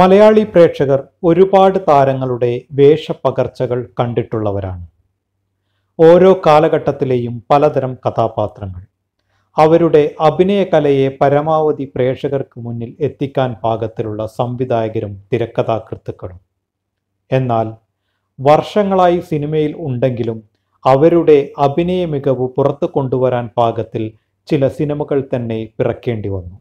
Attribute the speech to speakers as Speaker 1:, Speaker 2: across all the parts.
Speaker 1: മലയാളി പ്രേക്ഷകർ ഒരുപാട് താരങ്ങളുടെ വേഷപ്പകർച്ചകൾ കണ്ടിട്ടുള്ളവരാണ് ഓരോ കാലഘട്ടത്തിലെയും പലതരം കഥാപാത്രങ്ങൾ അവരുടെ അഭിനയകലയെ പരമാവധി പ്രേക്ഷകർക്ക് മുന്നിൽ എത്തിക്കാൻ പാകത്തിലുള്ള സംവിധായകരും തിരക്കഥാകൃത്തുക്കളും എന്നാൽ വർഷങ്ങളായി സിനിമയിൽ ഉണ്ടെങ്കിലും അവരുടെ അഭിനയ മികവ് പുറത്തു കൊണ്ടുവരാൻ പാകത്തിൽ ചില സിനിമകൾ തന്നെ പിറക്കേണ്ടി വന്നു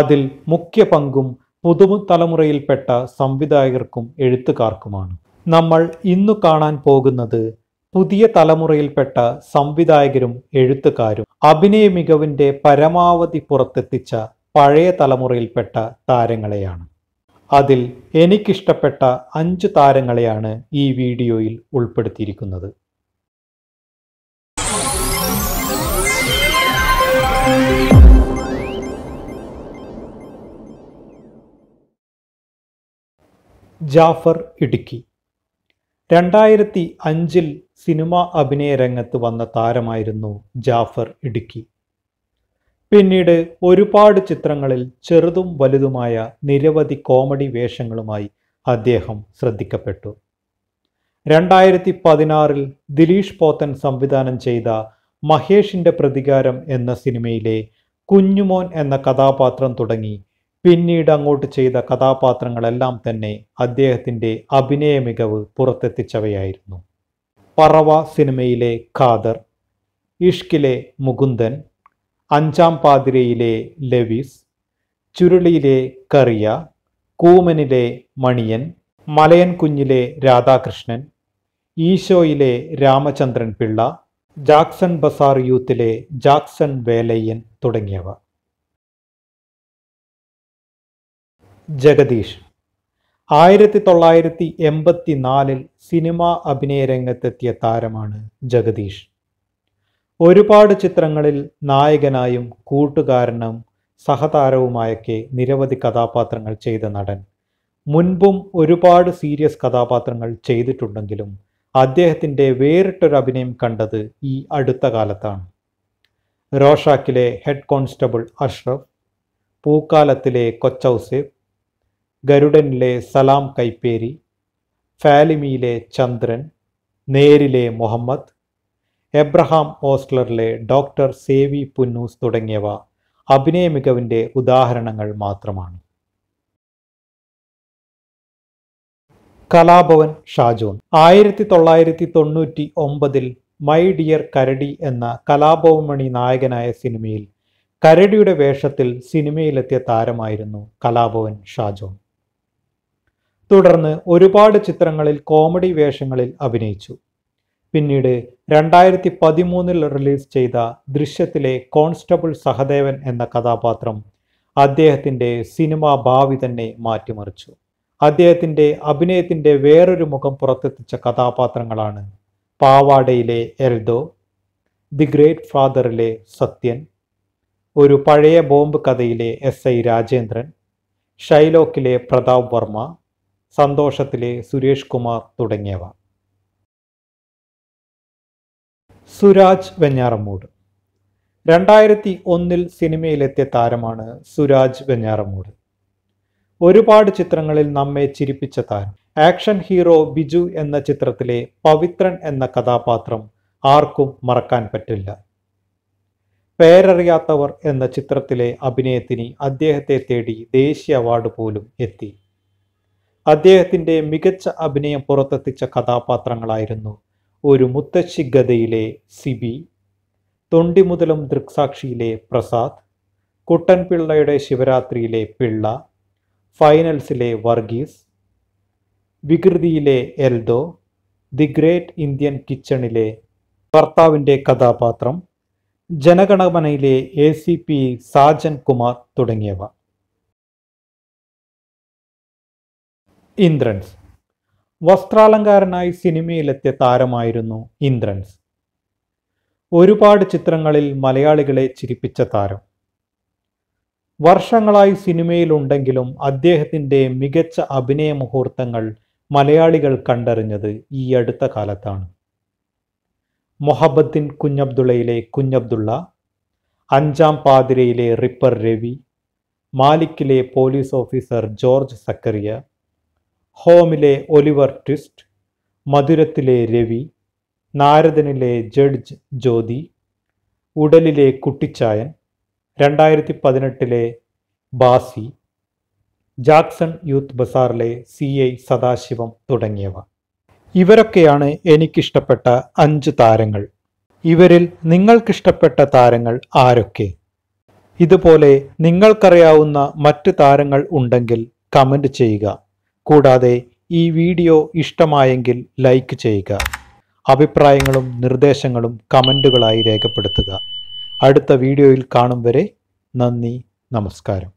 Speaker 1: അതിൽ മുഖ്യ പങ്കും പുതുതലമുറയിൽപ്പെട്ട സംവിധായകർക്കും എഴുത്തുകാർക്കുമാണ് നമ്മൾ ഇന്നു കാണാൻ പോകുന്നത് പുതിയ തലമുറയിൽപ്പെട്ട സംവിധായകരും എഴുത്തുകാരും അഭിനയ മികവിൻ്റെ പരമാവധി പുറത്തെത്തിച്ച പഴയ തലമുറയിൽപ്പെട്ട താരങ്ങളെയാണ് അതിൽ എനിക്കിഷ്ടപ്പെട്ട അഞ്ച് താരങ്ങളെയാണ് ഈ വീഡിയോയിൽ ഉൾപ്പെടുത്തിയിരിക്കുന്നത് ജാഫർ ഇടുക്കി രണ്ടായിരത്തി അഞ്ചിൽ സിനിമാ അഭിനയ രംഗത്ത് വന്ന താരമായിരുന്നു ജാഫർ ഇടുക്കി പിന്നീട് ഒരുപാട് ചിത്രങ്ങളിൽ ചെറുതും വലുതുമായ നിരവധി കോമഡി വേഷങ്ങളുമായി അദ്ദേഹം ശ്രദ്ധിക്കപ്പെട്ടു രണ്ടായിരത്തി പതിനാറിൽ ദിലീഷ് പോത്തൻ സംവിധാനം ചെയ്ത മഹേഷിൻ്റെ പ്രതികാരം എന്ന സിനിമയിലെ കുഞ്ഞുമോൻ എന്ന കഥാപാത്രം തുടങ്ങി പിന്നീട് അങ്ങോട്ട് ചെയ്ത കഥാപാത്രങ്ങളെല്ലാം തന്നെ അദ്ദേഹത്തിൻ്റെ അഭിനയ മികവ് പുറത്തെത്തിച്ചവയായിരുന്നു പറവ സിനിമയിലെ ഖാദർ ഇഷ്കിലെ മുകുന്ദൻ അഞ്ചാം പാതിരയിലെ ലവീസ് ചുരുളിയിലെ കറിയ കൂമനിലെ മണിയൻ മലയൻ കുഞ്ഞിലെ രാധാകൃഷ്ണൻ ഈശോയിലെ രാമചന്ദ്രൻ പിള്ള ജാക്സൺ ബസാർ യൂത്തിലെ ജാക്സൺ വേലയ്യൻ തുടങ്ങിയവ ജഗദീഷ് ആയിരത്തി തൊള്ളായിരത്തി എൺപത്തി നാലിൽ സിനിമാ അഭിനയ രംഗത്തെത്തിയ താരമാണ് ജഗദീഷ് ഒരുപാട് ചിത്രങ്ങളിൽ നായകനായും കൂട്ടുകാരനും സഹതാരവുമായൊക്കെ നിരവധി കഥാപാത്രങ്ങൾ ചെയ്ത നടൻ മുൻപും ഒരുപാട് സീരിയസ് കഥാപാത്രങ്ങൾ ചെയ്തിട്ടുണ്ടെങ്കിലും അദ്ദേഹത്തിൻ്റെ വേറിട്ടൊരു അഭിനയം കണ്ടത് ഈ അടുത്ത കാലത്താണ് റോഷാക്കിലെ ഹെഡ് കോൺസ്റ്റബിൾ അഷ്റഫ് പൂക്കാലത്തിലെ കൊച്ചൌസേഫ് ഗരുഡനിലെ സലാം കൈപ്പേരി ഫാലിമിയിലെ ചന്ദ്രൻ നേരിലെ മുഹമ്മദ് എബ്രഹാം ഓസ്ലറിലെ ഡോക്ടർ സേവി പുന്നൂസ് തുടങ്ങിയവ അഭിനയ മികവിൻ്റെ ഉദാഹരണങ്ങൾ മാത്രമാണ് കലാഭവൻ ഷാജോൺ ആയിരത്തി തൊള്ളായിരത്തി തൊണ്ണൂറ്റി ഒമ്പതിൽ മൈ ഡിയർ കരടി എന്ന കലാഭവമണി നായകനായ സിനിമയിൽ കരടിയുടെ വേഷത്തിൽ സിനിമയിലെത്തിയ താരമായിരുന്നു കലാഭവൻ ഷാജോൺ തുടർന്ന് ഒരുപാട് ചിത്രങ്ങളിൽ കോമഡി വേഷങ്ങളിൽ അഭിനയിച്ചു പിന്നീട് രണ്ടായിരത്തി പതിമൂന്നിൽ റിലീസ് ചെയ്ത ദൃശ്യത്തിലെ കോൺസ്റ്റബിൾ സഹദേവൻ എന്ന കഥാപാത്രം അദ്ദേഹത്തിൻ്റെ സിനിമാ ഭാവി തന്നെ മാറ്റിമറിച്ചു അദ്ദേഹത്തിൻ്റെ അഭിനയത്തിൻ്റെ വേറൊരു മുഖം പുറത്തെത്തിച്ച കഥാപാത്രങ്ങളാണ് പാവാടയിലെ എൽദോ ദി ഗ്രേറ്റ് ഫാദറിലെ സത്യൻ ഒരു പഴയ ബോംബ് കഥയിലെ എസ് ഐ രാജേന്ദ്രൻ ഷൈലോക്കിലെ പ്രതാപ് വർമ്മ സന്തോഷത്തിലെ സുരേഷ് കുമാർ തുടങ്ങിയവ സുരാജ് വെഞ്ഞാറമ്മൂട് രണ്ടായിരത്തി ഒന്നിൽ സിനിമയിലെത്തിയ താരമാണ് സുരാജ് വെഞ്ഞാറമ്മൂട് ഒരുപാട് ചിത്രങ്ങളിൽ നമ്മെ ചിരിപ്പിച്ച താരം ആക്ഷൻ ഹീറോ ബിജു എന്ന ചിത്രത്തിലെ പവിത്രൻ എന്ന കഥാപാത്രം ആർക്കും മറക്കാൻ പറ്റില്ല പേരറിയാത്തവർ എന്ന ചിത്രത്തിലെ അഭിനയത്തിന് അദ്ദേഹത്തെ തേടി ദേശീയ അവാർഡ് പോലും എത്തി അദ്ദേഹത്തിൻ്റെ മികച്ച അഭിനയം പുറത്തെത്തിച്ച കഥാപാത്രങ്ങളായിരുന്നു ഒരു മുത്തശ്ശി ഗതയിലെ സിബി തൊണ്ടി മുതലും ദൃക്സാക്ഷിയിലെ പ്രസാദ് കുട്ടൻപിള്ളയുടെ ശിവരാത്രിയിലെ പിള്ള ഫൈനൽസിലെ വർഗീസ് വികൃതിയിലെ എൽദോ ദി ഗ്രേറ്റ് ഇന്ത്യൻ കിച്ചണിലെ ഭർത്താവിൻ്റെ കഥാപാത്രം ജനഗണമനയിലെ A C P Sajan Kumar തുടങ്ങിയവ ഇന്ദ്രൻസ് വസ്ത്രാലങ്കാരനായി സിനിമയിലെത്തിയ താരമായിരുന്നു ഇന്ദ്രൻസ് ഒരുപാട് ചിത്രങ്ങളിൽ മലയാളികളെ ചിരിപ്പിച്ച താരം വർഷങ്ങളായി സിനിമയിലുണ്ടെങ്കിലും അദ്ദേഹത്തിൻ്റെ മികച്ച അഭിനയ മുഹൂർത്തങ്ങൾ മലയാളികൾ കണ്ടറിഞ്ഞത് ഈ അടുത്ത കാലത്താണ് മൊഹബദ്ദിൻ കുഞ്ഞബ്ദുള്ളയിലെ കുഞ്ഞബ്ദുള്ള അഞ്ചാം പാതിരയിലെ റിപ്പർ രവി മാലിക്കിലെ പോലീസ് ഓഫീസർ ജോർജ് സക്കറിയ ഹോമിലെ ഒലിവർ ട്വിസ്റ്റ് മധുരത്തിലെ രവി നാരദനിലെ ജഡ്ജ് ജ്യോതി ഉടലിലെ കുട്ടിച്ചായൻ രണ്ടായിരത്തി പതിനെട്ടിലെ ബാസി ജാക്സൺ യൂത്ത് ബസാറിലെ സി ഐ സദാശിവം തുടങ്ങിയവ ഇവരൊക്കെയാണ് എനിക്കിഷ്ടപ്പെട്ട അഞ്ച് താരങ്ങൾ ഇവരിൽ നിങ്ങൾക്കിഷ്ടപ്പെട്ട താരങ്ങൾ ആരൊക്കെ ഇതുപോലെ നിങ്ങൾക്കറിയാവുന്ന മറ്റ് താരങ്ങൾ ഉണ്ടെങ്കിൽ കമൻ്റ് ചെയ്യുക കൂടാതെ ഈ വീഡിയോ ഇഷ്ടമായെങ്കിൽ ലൈക്ക് ചെയ്യുക അഭിപ്രായങ്ങളും നിർദ്ദേശങ്ങളും കമൻറ്റുകളായി രേഖപ്പെടുത്തുക അടുത്ത വീഡിയോയിൽ കാണും വരെ നന്ദി നമസ്കാരം